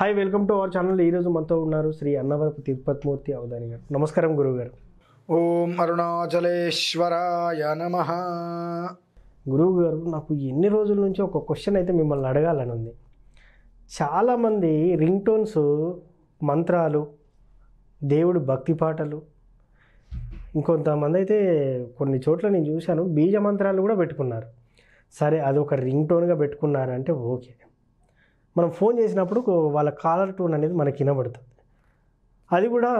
hi welcome to our channel ఈరోజు మనతో ఉన్నారు శ్రీ అన్నవరపు తిరుపతిమూర్తి అవధాని గారు నమస్కారం గురువు గారు ఓం అరుణాచలేశ్వరాయ నమ గురువు గారు నాకు ఎన్ని రోజుల నుంచి ఒక క్వశ్చన్ అయితే మిమ్మల్ని అడగాలని ఉంది చాలామంది రింగ్ టోన్స్ మంత్రాలు దేవుడు భక్తి పాటలు ఇంకొంతమంది అయితే కొన్ని చోట్ల నేను చూశాను బీజ మంత్రాలు కూడా పెట్టుకున్నారు సరే అదొక రింగ్ టోన్గా పెట్టుకున్నారంటే ఓకే మనం ఫోన్ చేసినప్పుడు వాళ్ళ కాలర్ టోన్ అనేది మనకి వినబడుతుంది అది కూడా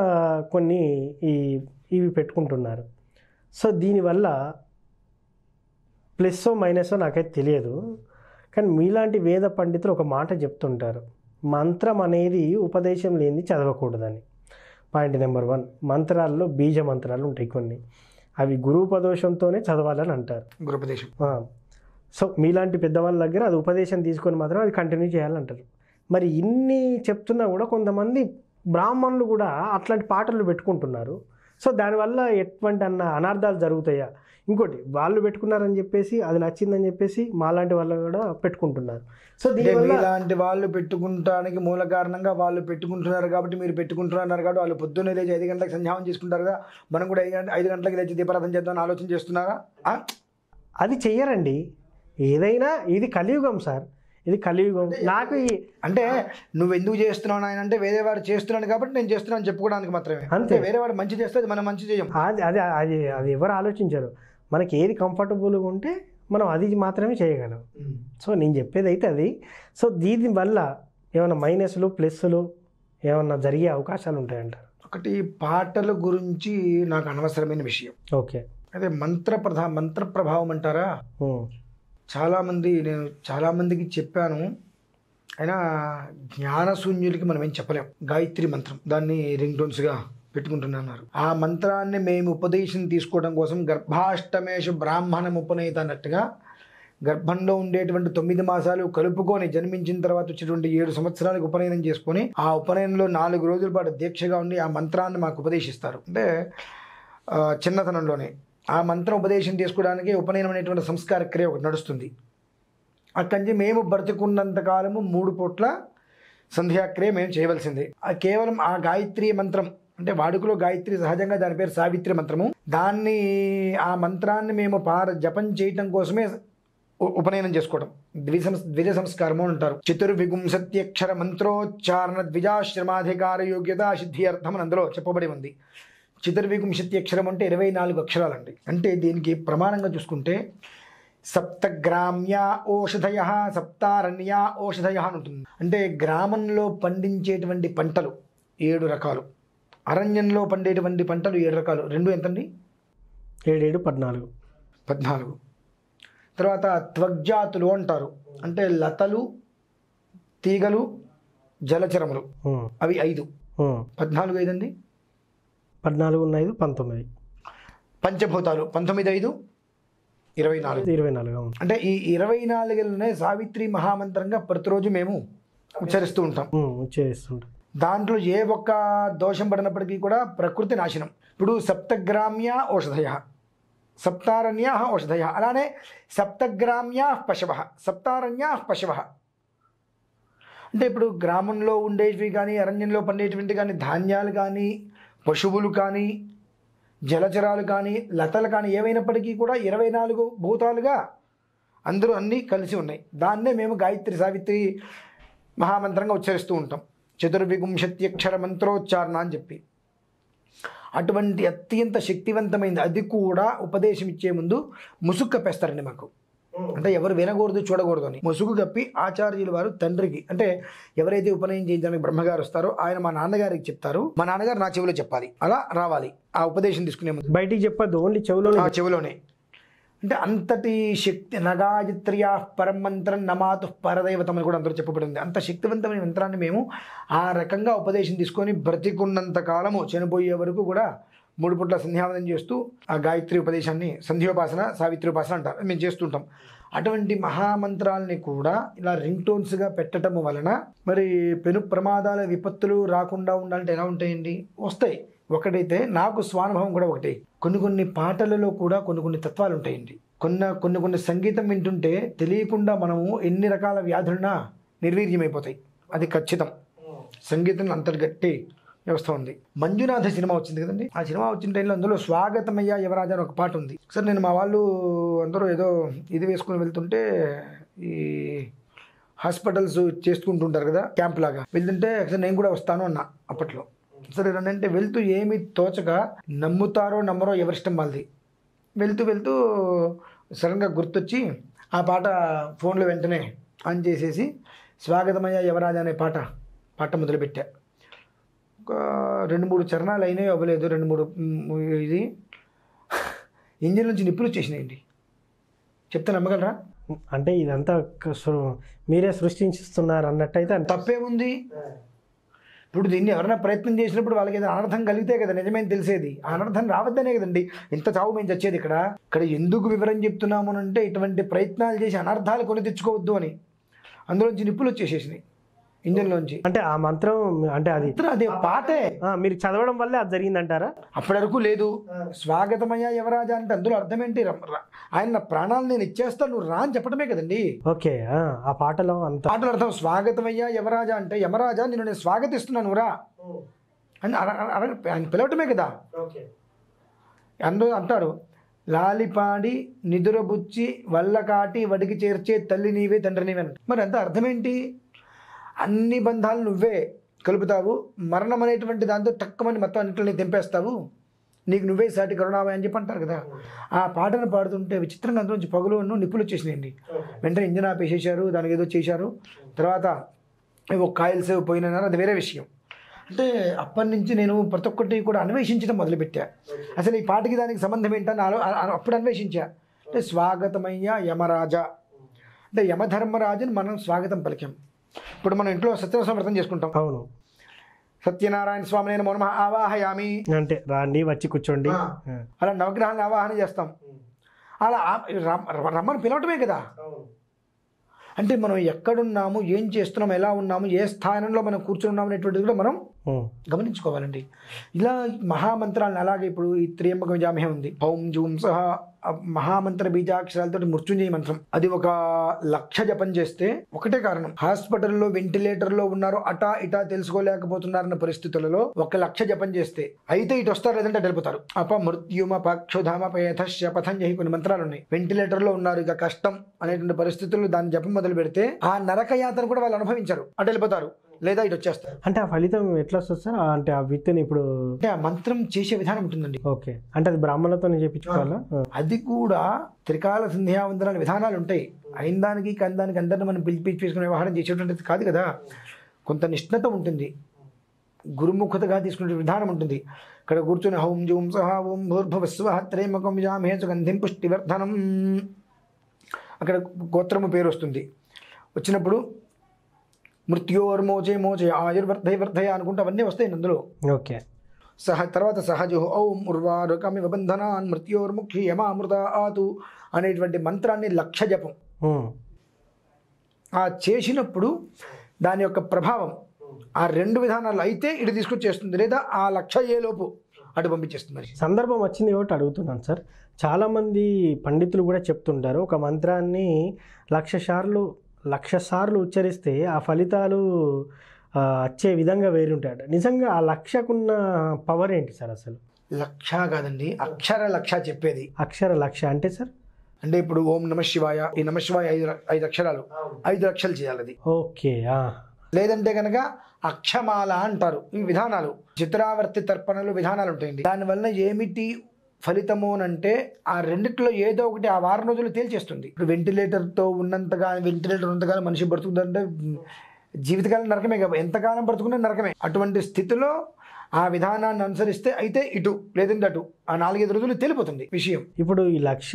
కొన్ని ఈ ఇవి పెట్టుకుంటున్నారు సో దీనివల్ల ప్లస్సో మైనసో నాకైతే తెలియదు కానీ మీలాంటి వేద పండితులు ఒక మాట చెప్తుంటారు మంత్రం అనేది ఉపదేశం లేని చదవకూడదని పాయింట్ నెంబర్ వన్ మంత్రాల్లో బీజ మంత్రాలు ఉంటాయి కొన్ని అవి గురుపదోషంతోనే చదవాలని అంటారు గురుపదేశం సో మీలాంటి పెద్దవాళ్ళ దగ్గర అది ఉపదేశం తీసుకొని మాత్రం అది కంటిన్యూ చేయాలంటారు మరి ఇన్ని చెప్తున్నా కూడా కొంతమంది బ్రాహ్మణులు కూడా అట్లాంటి పాటలు పెట్టుకుంటున్నారు సో దానివల్ల ఎటువంటి అన్న అనార్థాలు జరుగుతాయా ఇంకోటి వాళ్ళు పెట్టుకున్నారని చెప్పేసి అది నచ్చిందని చెప్పేసి మాలాంటి వాళ్ళు కూడా పెట్టుకుంటున్నారు సో ఇలాంటి వాళ్ళు పెట్టుకుంటానికి మూల కారణంగా వాళ్ళు పెట్టుకుంటున్నారు కాబట్టి మీరు పెట్టుకుంటున్నారు కాబట్టి వాళ్ళు పొద్దున్న లేచి ఐదు గంటలకు సంధ్యావం చేసుకుంటారు కదా మనం కూడా ఐదు గంటలకు లేచి దీపారాధన చేద్దామని ఆలోచన చేస్తున్నారా అది చెయ్యరండి ఏదైనా ఇది కలియుగం సార్ ఇది కలియుగం నాకు అంటే నువ్వు ఎందుకు చేస్తున్నావు ఆయన అంటే వేరేవాడు చేస్తున్నాడు కాబట్టి నేను చేస్తున్నాను చెప్పుకోవడానికి మాత్రమే అంతే వేరేవాడు మంచి చేస్తే మనం మంచి చేయం అది అది అది అది ఎవరు ఆలోచించారు మనకి ఏది కంఫర్టబుల్గా ఉంటే మనం అది మాత్రమే చేయగలం సో నేను చెప్పేది అయితే అది సో దీని వల్ల ఏమైనా మైనస్లు ప్లస్లు ఏమన్నా జరిగే అవకాశాలు ఉంటాయంట ఒకటి పాటల గురించి నాకు అనవసరమైన విషయం ఓకే అదే మంత్ర ప్రధా మంత్ర ప్రభావం అంటారా చాలామంది నేను చాలామందికి చెప్పాను అయినా జ్ఞానశూన్యులకి మనం ఏం చెప్పలేం గాయత్రి మంత్రం దాన్ని రింగ్ టోన్స్గా పెట్టుకుంటున్నారు ఆ మంత్రాన్ని మేము ఉపదేశం తీసుకోవడం కోసం గర్భాష్టమేష బ్రాహ్మణం ఉపనయత అన్నట్టుగా గర్భంలో ఉండేటువంటి తొమ్మిది మాసాలు కలుపుకొని జన్మించిన తర్వాత వచ్చేటువంటి ఏడు సంవత్సరాలకు ఉపనయనం చేసుకొని ఆ ఉపనయనంలో నాలుగు రోజుల పాటు దీక్షగా ఉండి ఆ మంత్రాన్ని మాకు ఉపదేశిస్తారు అంటే చిన్నతనంలోనే ఆ మంత్రం ఉపదేశం చేసుకోవడానికి ఉపనయనం అనేటువంటి సంస్కార క్రియ ఒకటి నడుస్తుంది అక్కడి నుంచి మేము బ్రతుకున్నంతకాలము మూడు పూట్ల సంధ్యాక్రియ మేము చేయవలసిందే కేవలం ఆ గాయత్రి మంత్రం అంటే వాడుకలో గాయత్రి సహజంగా దాని పేరు సావిత్రి మంత్రము దాన్ని ఆ మంత్రాన్ని మేము పార జపం చేయటం కోసమే ఉపనయనం చేసుకోవడం ద్విసం ద్విజ సంస్కారము అంటారు చతుర్విగుంసత్యక్షర మంత్రోచ్చారణ ద్విజాశ్రమాధికార యోగ్యత సిద్ధి అర్థం అని అందులో చెప్పబడి ఉంది చితుర్విగుంశతి అక్షరం అంటే ఇరవై నాలుగు అక్షరాలండి అంటే దీనికి ప్రమాణంగా చూసుకుంటే సప్తగ్రామ్య ఓషధయ సప్తారణ్య ఔషధయ అని ఉంటుంది అంటే గ్రామంలో పండించేటువంటి పంటలు ఏడు రకాలు అరణ్యంలో పండేటువంటి పంటలు ఏడు రకాలు రెండు ఎంతండి ఏడేడు పద్నాలుగు పద్నాలుగు తర్వాత త్వగ్జాతులు అంటారు అంటే లతలు తీగలు జలచరములు అవి ఐదు పద్నాలుగు ఐదండి పద్నాలుగు ఐదు పంతొమ్మిది పంచభూతాలు పంతొమ్మిది ఐదు ఇరవై నాలుగు ఇరవై నాలుగు అవును అంటే ఈ ఇరవై నాలుగులోనే సావిత్రి మహామంత్రంగా ప్రతిరోజు మేము ఉచ్చరిస్తూ ఉంటాం ఉచ్చరిస్తుంటాం దాంట్లో ఏ ఒక్క దోషం పడినప్పటికీ కూడా ప్రకృతి నాశనం ఇప్పుడు సప్తగ్రామ్య ఔషధయ సప్తారణ్యా ఔషధయ అలానే సప్తగ్రామ్యా పశవ సప్తారణ్యా పశవ అంటే ఇప్పుడు గ్రామంలో ఉండేటివి కానీ అరణ్యంలో పండేటువంటి కానీ ధాన్యాలు కానీ పశువులు కానీ జలచరాలు కానీ లతలు కానీ ఏవైనప్పటికీ కూడా ఇరవై నాలుగు భూతాలుగా అందరూ అన్నీ కలిసి ఉన్నాయి దాన్నే మేము గాయత్రి సావిత్రి మహామంత్రంగా ఉచ్చరిస్తూ ఉంటాం చతుర్విగుంశత్యక్షర మంత్రోచ్చారణ అని చెప్పి అటువంటి అత్యంత శక్తివంతమైనది అది కూడా ఉపదేశం ఇచ్చే ముందు ముసుక్క పెస్తారండి మాకు అంటే ఎవరు వినకూడదు చూడకూడదు అని ముసుగు కప్పి ఆచార్యులు వారు తండ్రికి అంటే ఎవరైతే ఉపనయం చేయించడానికి బ్రహ్మగారు వస్తారో ఆయన మా నాన్నగారికి చెప్తారు మా నాన్నగారు నా చెవిలో చెప్పాలి అలా రావాలి ఆ ఉపదేశం తీసుకునే ముందు బయటికి చెప్పద్దు ఓన్లీ చెవిలోనే ఆ చెవిలోనే అంటే అంతటి శక్తి నగాజిత్ర్యా పరమంత్రం నమాతు పరదైవతం అని కూడా అందరూ చెప్పబడింది అంత శక్తివంతమైన మంత్రాన్ని మేము ఆ రకంగా ఉపదేశం తీసుకొని బ్రతికున్నంత కాలము చనిపోయే వరకు కూడా మూడు పూట్ల సంధ్యావనం చేస్తూ ఆ గాయత్రి ఉపదేశాన్ని సంధ్యోపాసన సావిత్రి ఉపాసన అంటారు మేము చేస్తుంటాం అటువంటి మహామంత్రాలని కూడా ఇలా రింగ్ టోన్స్గా పెట్టడం వలన మరి పెను ప్రమాదాల విపత్తులు రాకుండా ఉండాలంటే ఎలా ఉంటాయండి వస్తాయి ఒకటైతే నాకు స్వానుభవం కూడా ఒకటి కొన్ని కొన్ని పాటలలో కూడా కొన్ని కొన్ని తత్వాలు ఉంటాయండి కొన్ని కొన్ని కొన్ని సంగీతం వింటుంటే తెలియకుండా మనము ఎన్ని రకాల వ్యాధులున్నా నిర్వీర్యమైపోతాయి అది ఖచ్చితం సంగీతం అంతర్గట్టి వ్యవస్థ ఉంది మంజునాథ సినిమా వచ్చింది కదండి ఆ సినిమా వచ్చిన టైంలో అందులో స్వాగతమయ్య యువరాజ అని ఒక పాట ఉంది సార్ నేను మా వాళ్ళు అందరూ ఏదో ఇది వేసుకుని వెళ్తుంటే ఈ హాస్పిటల్స్ చేసుకుంటుంటారు కదా క్యాంప్ లాగా వెళ్తుంటే సార్ నేను కూడా వస్తాను అన్న అప్పట్లో సరే అంటే వెళ్తూ ఏమి తోచక నమ్ముతారో నమ్మరో ఎవరిష్టం వాళ్ళది వెళ్తూ వెళ్తూ సడన్గా గుర్తొచ్చి ఆ పాట ఫోన్లో వెంటనే ఆన్ చేసేసి స్వాగతమయ్యా యువరాజ అనే పాట పాట మొదలుపెట్టా రెండు మూడు చరణాలు అయినాయి అవ్వలేదు రెండు మూడు ఇది ఇంజిన్ నుంచి నిప్పులు వచ్చేసినాయండి చెప్తే నమ్మగలరా అంటే ఇదంతా మీరే సృష్టించిస్తున్నారు అన్నట్టయితే ఉంది ఇప్పుడు దీన్ని ఎవరైనా ప్రయత్నం చేసినప్పుడు వాళ్ళకి ఏదైనా అనర్థం కలిగితే కదా నిజమేం తెలిసేది అనర్థం రావద్దనే కదండి ఇంత చావు మేము చచ్చేది ఇక్కడ ఇక్కడ ఎందుకు వివరం చెప్తున్నాము అంటే ఇటువంటి ప్రయత్నాలు చేసి అనర్థాలు కొని తెచ్చుకోవద్దు అని అందులోంచి నిప్పులు వచ్చేసేసినాయి ఇంజన్ లోంచి అంటే ఆ మంత్రం అంటే అది అదే పాటే మీరు చదవడం వల్లే అది జరిగిందంటారా అప్పటి వరకు లేదు స్వాగతమయ్యా యువరాజా అంటే అందులో అర్థం ఏంటి ఆయన నా ప్రాణాలు నేను ఇచ్చేస్తాను నువ్వు రా అని చెప్పడమే కదండి ఓకే ఆ పాటలో అంత పాటలు అర్థం స్వాగతమయ్యా యువరాజా అంటే యమరాజా నేను నేను స్వాగతిస్తున్నాను రా అని ఆయన పిలవటమే కదా అందరూ అంటారు లాలిపాడి నిదురబుచ్చి వల్లకాటి వడికి చేర్చే తల్లి నీవే తండ్రి నీవే మరి అంత అర్థమేంటి అన్ని బంధాలు నువ్వే కలుపుతావు మరణం అనేటువంటి దాంతో తక్కువని మొత్తం అన్నింటినీ తెంపేస్తావు నీకు నువ్వే సాటి కరుణామయ అని చెప్పి అంటారు కదా ఆ పాటను పాడుతుంటే విచిత్రంగా అందులోంచి పగులు నిప్పులు వచ్చేసినాయండి వెంటనే ఇంజన్ ఆపేసేసారు దానికి ఏదో చేశారు తర్వాత ఏవో కాయల్స్ పోయినన్నారు అది వేరే విషయం అంటే అప్పటి నుంచి నేను ప్రతి ఒక్కటి కూడా అన్వేషించడం మొదలుపెట్టా అసలు ఈ పాటకి దానికి సంబంధం ఏంటని ఆలో అప్పుడు అన్వేషించా అంటే స్వాగతమయ్యా యమరాజా అంటే యమధర్మరాజుని మనం స్వాగతం పలికాం ఇప్పుడు మనం ఇంట్లో సత్యనారాయణ వ్రతం చేసుకుంటాం అవును సత్యనారాయణ స్వామి నేను మనం ఆవాహయామి అంటే రాండి వచ్చి కూర్చోండి అలా నవగ్రహాన్ని ఆవాహన చేస్తాం అలా రమ్మని పిలవటమే కదా అంటే మనం ఎక్కడున్నాము ఏం చేస్తున్నాము ఎలా ఉన్నాము ఏ స్థానంలో మనం కూర్చున్నాము అనేటువంటిది కూడా మనం గమనించుకోవాలండి ఇలా మహామంత్రాలను అలాగే ఇప్పుడు ఈ త్రియంబకం జామ్యం ఉంది పౌం జూం సహా మహామంత్ర బీజాక్షరాలతో మృత్యుంజయ మంత్రం అది ఒక లక్ష జపం చేస్తే ఒకటే కారణం హాస్పిటల్లో వెంటిలేటర్లో ఉన్నారో అటా ఇటా తెలుసుకోలేకపోతున్నారన్న పరిస్థితులలో ఒక లక్ష జపం చేస్తే అయితే ఇటు వస్తారు లేదంటే వెళ్ళిపోతారు అప మృత్యుమ పక్షుధామ పేథశ్య చేయి కొన్ని మంత్రాలు ఉన్నాయి వెంటిలేటర్లో ఉన్నారు ఇక కష్టం అనేటువంటి పరిస్థితుల్లో దాన్ని జపం మొదలు పెడితే ఆ నరక యాత్ర కూడా వాళ్ళు అనుభవించరు అటు వెళ్ళిపోతారు లేదా ఇటు వచ్చేస్తారు అంటే ఆ ఫలితం ఎట్లా వస్తుంది సార్ అంటే ఆ విత్తని ఇప్పుడు అంటే ఆ మంత్రం చేసే విధానం ఉంటుందండి ఓకే అంటే అది బ్రాహ్మణులతో చేపించుకోవాలా అది ఇది కూడా త్రికాల సంధ్యావందనాల విధానాలు ఉంటాయి అయిన దానికి కాని దానికి అందరిని మనం పిలిపించి చేసుకునే వ్యవహారం చేసేటువంటిది కాదు కదా కొంత నిష్ణత ఉంటుంది గురుముఖతగా తీసుకునే విధానం ఉంటుంది ఇక్కడ కూర్చొని హౌం జూం సహా ఓం భూర్భవస్వ త్రేమకం జామే సుగంధిం పుష్టివర్ధనం అక్కడ గోత్రము పేరు వస్తుంది వచ్చినప్పుడు మృత్యోర్మోచే మోచే ఆయుర్వర్ధయ వర్ధయ అనుకుంటే అవన్నీ వస్తాయి అందులో ఓకే సహ తర్వాత సహజు ఓం ఉర్వారుకమి బంధనాన్ మృత్యోర్ముఖి యమామృత ఆతు అనేటువంటి మంత్రాన్ని లక్ష జపం ఆ చేసినప్పుడు దాని యొక్క ప్రభావం ఆ రెండు విధానాలు అయితే ఇటు తీసుకొచ్చేస్తుంది లేదా ఆ లక్ష ఏలోపు అటు పంపించేస్తుంది సందర్భం వచ్చింది కాబట్టి అడుగుతున్నాను సార్ చాలామంది పండితులు కూడా చెప్తుంటారు ఒక మంత్రాన్ని లక్ష సార్లు లక్ష సార్లు ఉచ్చరిస్తే ఆ ఫలితాలు వచ్చే విధంగా వేరుంటాడు నిజంగా ఆ లక్షకున్న పవర్ ఏంటి సార్ అసలు లక్ష కాదండి అక్షర లక్ష చెప్పేది అక్షర లక్ష అంటే సార్ అంటే ఇప్పుడు ఓం నమ శివాయ ఈ నమ శివాయ ఐదు ఐదు అక్షరాలు ఐదు లక్షలు చేయాలి అది ఓకే లేదంటే కనుక అక్షమాల అంటారు ఈ విధానాలు చిత్రావర్తి తర్పణలు విధానాలు ఉంటాయండి దానివల్ల ఏమిటి ఫలితము అంటే ఆ రెండిట్లో ఏదో ఒకటి ఆ వారం రోజులు తేల్చేస్తుంది ఇప్పుడు వెంటిలేటర్తో ఉన్నంతగా వెంటిలేటర్ ఉన్నంతగా మనిషి బ్రతుకుతుందంటే జీవితకాలం నరకమే కాబట్టి ఎంతకాలం బ్రతుకున్నా నరకమే అటువంటి స్థితిలో ఆ విధానాన్ని అనుసరిస్తే అయితే ఇటు లేదంటే అటు ఆ నాలుగైదు రోజులు తెలిపోతుంది విషయం ఇప్పుడు ఈ లక్ష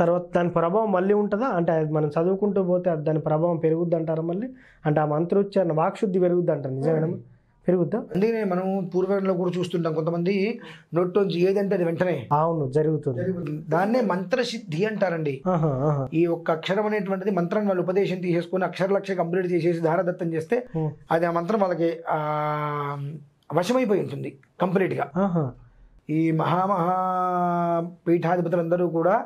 తర్వాత దాని ప్రభావం మళ్ళీ ఉంటుందా అంటే అది మనం చదువుకుంటూ పోతే దాని ప్రభావం పెరుగుద్ది అంటారా మళ్ళీ అంటే ఆ మంత్రోచ్చారణ వాక్శుద్ధి పెరుగుద్ది అంటారు నిజమేనా పెరుగుద్దా అందుకనే మనం పూర్వంలో కూడా చూస్తుంటాం కొంతమంది నోట్లోంచి ఏదంటే అది వెంటనే అవును జరుగుతుంది దాన్నే మంత్రసిద్ధి అంటారండి ఈ ఒక్క అక్షరం అనేటువంటిది మంత్రం వాళ్ళు ఉపదేశం తీసేసుకుని అక్షరలక్ష కంప్లీట్ చేసేసి ధారదత్తం చేస్తే అది ఆ మంత్రం వాళ్ళకి వశమైపోయి ఉంటుంది కంప్లీట్గా ఈ మహామహా పీఠాధిపతులందరూ కూడా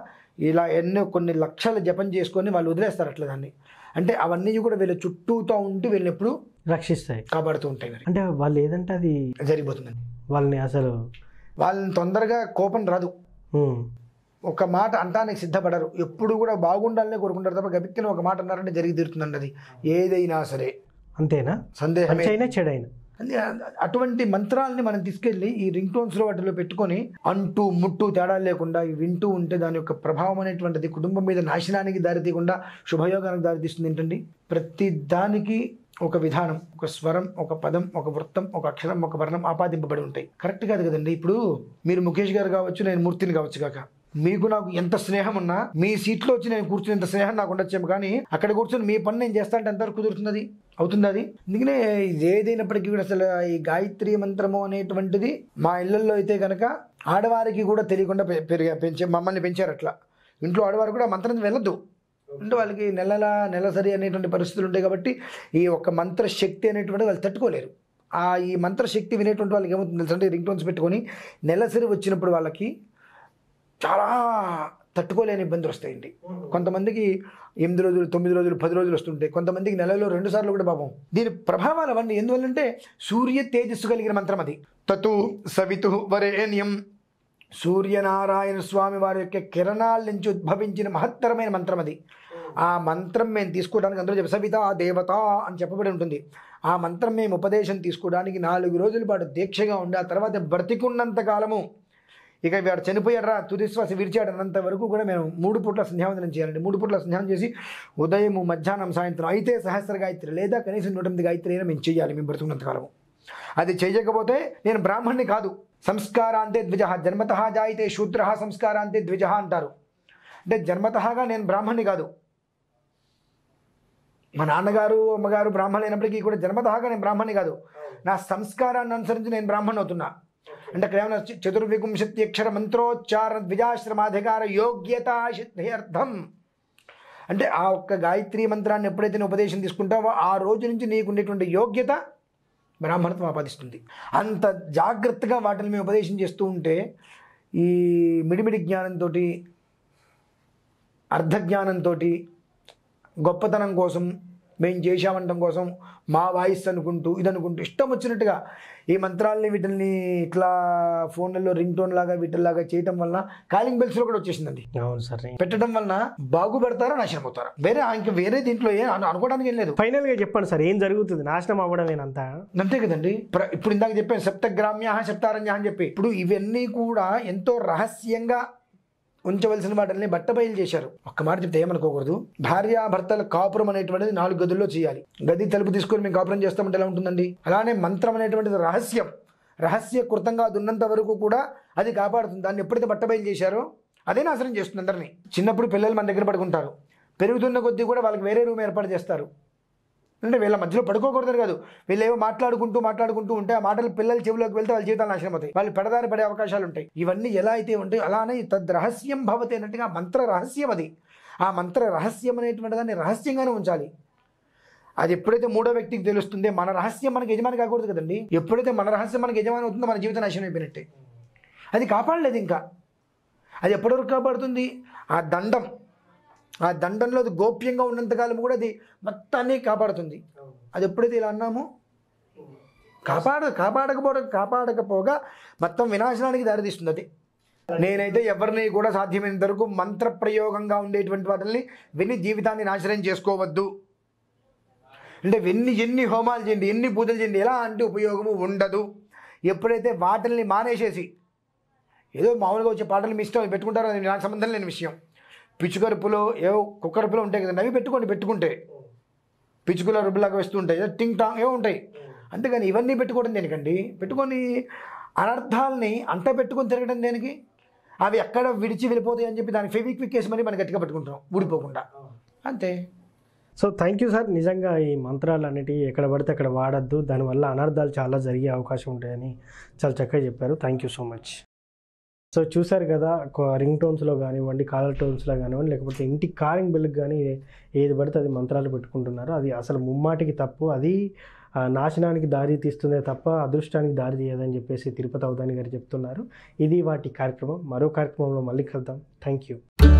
ఇలా ఎన్నో కొన్ని లక్షలు జపం చేసుకొని వాళ్ళు వదిలేస్తారు అట్లా దాన్ని అంటే అవన్నీ కూడా వీళ్ళ చుట్టూతో ఉంటూ వెళ్ళినప్పుడు ఎప్పుడు రక్షిస్తాయి కాపాడుతూ ఉంటాయి మరి అంటే వాళ్ళు ఏదంటే అది జరిగిపోతుందండి వాళ్ళని అసలు వాళ్ళని తొందరగా కోపం రాదు ఒక మాట అంటానికి సిద్ధపడరు ఎప్పుడు కూడా బాగుండాలనే కోరుకుంటారు తప్ప గబిక్కిన ఒక మాట అన్నారంటే జరిగి తీరుతుందండి అది ఏదైనా సరే అంతేనా సందేహం చెడైనా అటువంటి మంత్రాలని మనం తీసుకెళ్ళి ఈ రింగ్ టోన్స్లో వాటిలో పెట్టుకొని అంటూ ముట్టు తేడా లేకుండా వింటూ ఉంటే దాని యొక్క ప్రభావం అనేటువంటిది కుటుంబం మీద నాశనానికి దారితీయకుండా శుభయోగానికి దారితీస్తుంది ఏంటండి ప్రతి దానికి ఒక విధానం ఒక స్వరం ఒక పదం ఒక వృత్తం ఒక అక్షరం ఒక వర్ణం ఆపాదింపబడి ఉంటాయి కరెక్ట్ కాదు కదండి ఇప్పుడు మీరు ముఖేష్ గారు కావచ్చు నేను మూర్తిని కావచ్చు కాక మీకు నాకు ఎంత స్నేహం ఉన్నా మీ సీట్లో వచ్చి నేను ఎంత స్నేహం నాకు ఉండొచ్చేమో కానీ అక్కడ కూర్చొని మీ పని నేను చేస్తా అంటే ఎంతవరకు కుదురుతున్నది అవుతుంది అది అందుకనే ఏదైనప్పటికీ కూడా అసలు ఈ గాయత్రి మంత్రము అనేటువంటిది మా ఇళ్లలో అయితే కనుక ఆడవారికి కూడా తెలియకుండా పెరిగా పెంచే మమ్మల్ని పెంచారు అట్లా ఇంట్లో ఆడవారు కూడా మంత్రం వెళ్ళద్దు అంటే వాళ్ళకి నెలల నెలసరి అనేటువంటి పరిస్థితులు ఉంటాయి కాబట్టి ఈ ఒక మంత్ర శక్తి అనేటువంటిది వాళ్ళు తట్టుకోలేరు ఆ ఈ మంత్రశక్తి వినేటువంటి వాళ్ళకి ఏమవుతుంది తెలుసు అంటే రింగ్ టోన్స్ పెట్టుకొని నెలసరి వచ్చినప్పుడు వాళ్ళకి చాలా తట్టుకోలేని ఇబ్బందులు వస్తాయండి కొంతమందికి ఎనిమిది రోజులు తొమ్మిది రోజులు పది రోజులు వస్తుంటాయి కొంతమందికి నెలలో రెండు సార్లు కూడా పాపం దీని ప్రభావాలు అవన్నీ ఎందువల్లంటే సూర్య తేజస్సు కలిగిన మంత్రం అది తతు సవితు వరేణ్యం సూర్యనారాయణ స్వామి వారి యొక్క కిరణాల నుంచి ఉద్భవించిన మహత్తరమైన మంత్రం అది ఆ మంత్రం మేము తీసుకోవడానికి అందరూ సవిత దేవత అని చెప్పబడి ఉంటుంది ఆ మంత్రం మేము ఉపదేశం తీసుకోవడానికి నాలుగు రోజుల పాటు దీక్షగా ఉండి ఆ తర్వాత బ్రతికున్నంత కాలము ఇక వాడు చనిపోయాడరా తుదిశ్వాస విరిచాడు అన్నంత వరకు కూడా మేము మూడు పూట్ల సంధ్యావందనం చేయాలండి మూడు పూట్ల సంధ్యానం చేసి ఉదయం మధ్యాహ్నం సాయంత్రం అయితే సహస్ర గాయత్రి లేదా కనీసం నూట ఎనిమిది గాయత్రి అయినా మేము చేయాలి మేము బ్రతుకున్నంత కాలము అది చేయకపోతే నేను బ్రాహ్మణ్ణి కాదు సంస్కారాంతే ద్విజ జన్మత జాయితే శూద్ర సంస్కారాంతే ద్విజ అంటారు అంటే జన్మతహాగా నేను బ్రాహ్మణ్ణి కాదు మా నాన్నగారు అమ్మగారు బ్రాహ్మణులు అయినప్పటికీ కూడా జన్మతగా నేను బ్రాహ్మణ్ణి కాదు నా సంస్కారాన్ని అనుసరించి నేను బ్రాహ్మణ్ అవుతున్నా అంటే అక్కడ ఏమైనా అక్షర మంత్రోచ్చారణ ద్విజాశ్రమాధికార యోగ్యత సిద్ధ్యర్థం అంటే ఆ ఒక్క గాయత్రీ మంత్రాన్ని ఎప్పుడైతే నేను ఉపదేశం తీసుకుంటావో ఆ రోజు నుంచి నీకుండేటువంటి యోగ్యత బ్రాహ్మణత్వం ఆపాదిస్తుంది అంత జాగ్రత్తగా వాటిని మేము ఉపదేశం చేస్తూ ఉంటే ఈ మిడిమిడి జ్ఞానంతో అర్ధ గొప్పతనం కోసం మేము చేశామంటం కోసం మా వాయిస్ అనుకుంటూ ఇది అనుకుంటూ ఇష్టం వచ్చినట్టుగా ఈ మంత్రాలని వీటిల్ని ఇట్లా ఫోన్లలో రింగ్ టోన్ లాగా వీటిల్లాగా చేయటం వల్ల కాలింగ్ లో కూడా వచ్చేసిందండి అవును సార్ పెట్టడం వలన బాగుపడతారా నాశనం అవుతారా వేరే ఆయన వేరే దీంట్లో ఏ అనుకోవడానికి ఏం లేదు ఫైనల్ గా చెప్పండి సార్ ఏం జరుగుతుంది నాశనం అవ్వడం అవ్వడమేనంతా అంతే కదండి ఇప్పుడు ఇందాక చెప్పాను సప్తగ్రామ్య సప్తారణ్య అని చెప్పి ఇప్పుడు ఇవన్నీ కూడా ఎంతో రహస్యంగా ఉంచవలసిన వాటిని బట్టబయలు చేశారు ఒక్క మాట చెప్తే ఏమనుకోకూడదు భార్యాభర్తల కాపురం అనేటువంటిది నాలుగు గదుల్లో చేయాలి గది తలుపు తీసుకొని మేము కాపురం చేస్తామంటే ఎలా ఉంటుందండి అలానే మంత్రం అనేటువంటిది రహస్యం రహస్యకృతంగా అది ఉన్నంత వరకు కూడా అది కాపాడుతుంది దాన్ని ఎప్పుడైతే బట్టబయలు చేశారో అదే నాశనం చేస్తుంది అందరినీ చిన్నప్పుడు పిల్లలు మన దగ్గర పడుకుంటారు పెరుగుతున్న కొద్దీ కూడా వాళ్ళకి వేరే రూమ్ ఏర్పాటు చేస్తారు అంటే వీళ్ళ మధ్యలో పడుకోకూడదు కాదు వీళ్ళు ఏవో మాట్లాడుకుంటూ మాట్లాడుకుంటూ ఉంటే ఆ మాటలు పిల్లల చెవిలోకి వెళ్తే వాళ్ళ జీవితాలు నాశనం అవుతాయి వాళ్ళు పెడదారి పడే అవకాశాలు ఉంటాయి ఇవన్నీ ఎలా అయితే ఉంటాయి అలానే తద్ రహస్యం భవతి అన్నట్టుగా మంత్ర రహస్యం అది ఆ మంత్ర రహస్యం అనేటువంటి దాన్ని రహస్యంగానే ఉంచాలి అది ఎప్పుడైతే మూడో వ్యక్తికి తెలుస్తుందే మన రహస్యం మనకి యజమాని కాకూడదు కదండి ఎప్పుడైతే మన రహస్యం మనకి యజమాని అవుతుందో మన జీవితం నాశనం అయిపోయినట్టే అది కాపాడలేదు ఇంకా అది ఎప్పటివరకు కాపాడుతుంది ఆ దండం ఆ దండంలో అది గోప్యంగా ఉన్నంతకాలం కూడా అది మొత్తాన్ని కాపాడుతుంది అది ఎప్పుడైతే ఇలా అన్నాము కాపాడ కాపాడకపోవడం కాపాడకపోగా మొత్తం వినాశనానికి దారితీస్తుంది అది నేనైతే ఎవరిని కూడా సాధ్యమైనంత వరకు మంత్రప్రయోగంగా ఉండేటువంటి వాటిని విని జీవితాన్ని నాశనం చేసుకోవద్దు అంటే ఎన్ని ఎన్ని హోమాలు చేయండి ఎన్ని పూజలు చేయండి అంటే ఉపయోగము ఉండదు ఎప్పుడైతే వాటిల్ని మానేసేసి ఏదో మామూలుగా వచ్చే పాటలు మీ ఇష్టం పెట్టుకుంటారో నాకు సంబంధం లేని విషయం పిచ్చుకరుపులో ఏవో కుక్కరుపులో ఉంటాయి కదండి అవి పెట్టుకోండి పెట్టుకుంటే పిచ్చుకల రుబ్బులాగా వస్తుంటాయి టింగ్ టాంగ్ ఏవో ఉంటాయి అంతేగాని ఇవన్నీ పెట్టుకోవడం దేనికండి పెట్టుకొని అనర్థాలని అంట పెట్టుకొని తిరగడం దేనికి అవి ఎక్కడ విడిచి వెళ్ళిపోతాయి అని చెప్పి దానికి ఫెవిక్విక్ వేసి మరి మనం గట్టిగా పెట్టుకుంటాం ఊడిపోకుండా అంతే సో థ్యాంక్ యూ సార్ నిజంగా ఈ మంత్రాలు అన్నిటివి ఎక్కడ పడితే అక్కడ వాడద్దు దానివల్ల అనర్థాలు చాలా జరిగే అవకాశం ఉంటాయని చాలా చక్కగా చెప్పారు thank you so much so చూసారు కదా రింగ్ టోన్స్లో కానివ్వండి కాలర్ టోన్స్లో కానివ్వండి లేకపోతే ఇంటి కారింగ్ బిల్కి కానీ ఏది పడితే అది మంత్రాలు పెట్టుకుంటున్నారు అది అసలు ముమ్మాటికి తప్పు అది నాశనానికి దారి తీస్తుందే తప్ప అదృష్టానికి దారి తీయదని చెప్పేసి తిరుపతి అవుదాని గారు చెప్తున్నారు ఇది వాటి కార్యక్రమం మరో కార్యక్రమంలో మళ్ళీ కలుద్దాం థ్యాంక్ యూ